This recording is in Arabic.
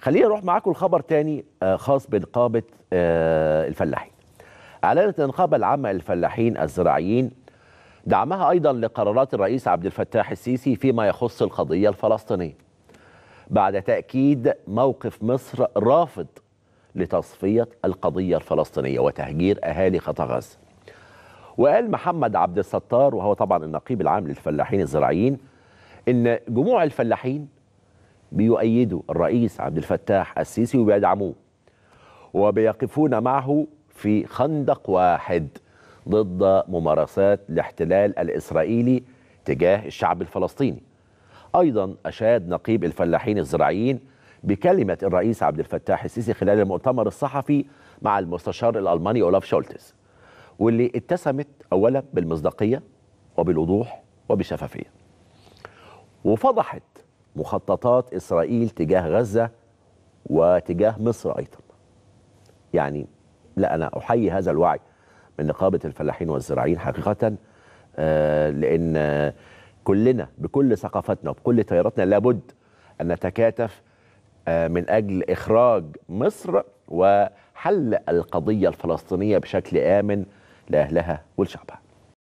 خلينا نروح معاكم لخبر تاني آه، خاص بنقابه آه، الفلاحين. اعلنت النقابه العامه للفلاحين الزراعيين دعمها ايضا لقرارات الرئيس عبد الفتاح السيسي فيما يخص القضيه الفلسطينيه. بعد تاكيد موقف مصر رافض لتصفيه القضيه الفلسطينيه وتهجير اهالي قطاع غزه. وقال محمد عبد الستار وهو طبعا النقيب العام للفلاحين الزراعيين ان جموع الفلاحين بيؤيدوا الرئيس عبد الفتاح السيسي وبيدعموه وبيقفون معه في خندق واحد ضد ممارسات الاحتلال الإسرائيلي تجاه الشعب الفلسطيني أيضا أشاد نقيب الفلاحين الزراعيين بكلمة الرئيس عبد الفتاح السيسي خلال المؤتمر الصحفي مع المستشار الألماني أولاف شولتز واللي اتسمت أولا بالمصداقية وبالوضوح وبالشفافية وفضحت مخططات إسرائيل تجاه غزة وتجاه مصر أيضا يعني لا أنا أحيي هذا الوعي من نقابة الفلاحين والزراعين حقيقة آه، لأن كلنا بكل ثقافتنا وبكل تياراتنا لابد أن نتكاتف آه، من أجل إخراج مصر وحل القضية الفلسطينية بشكل آمن لأهلها ولشعبها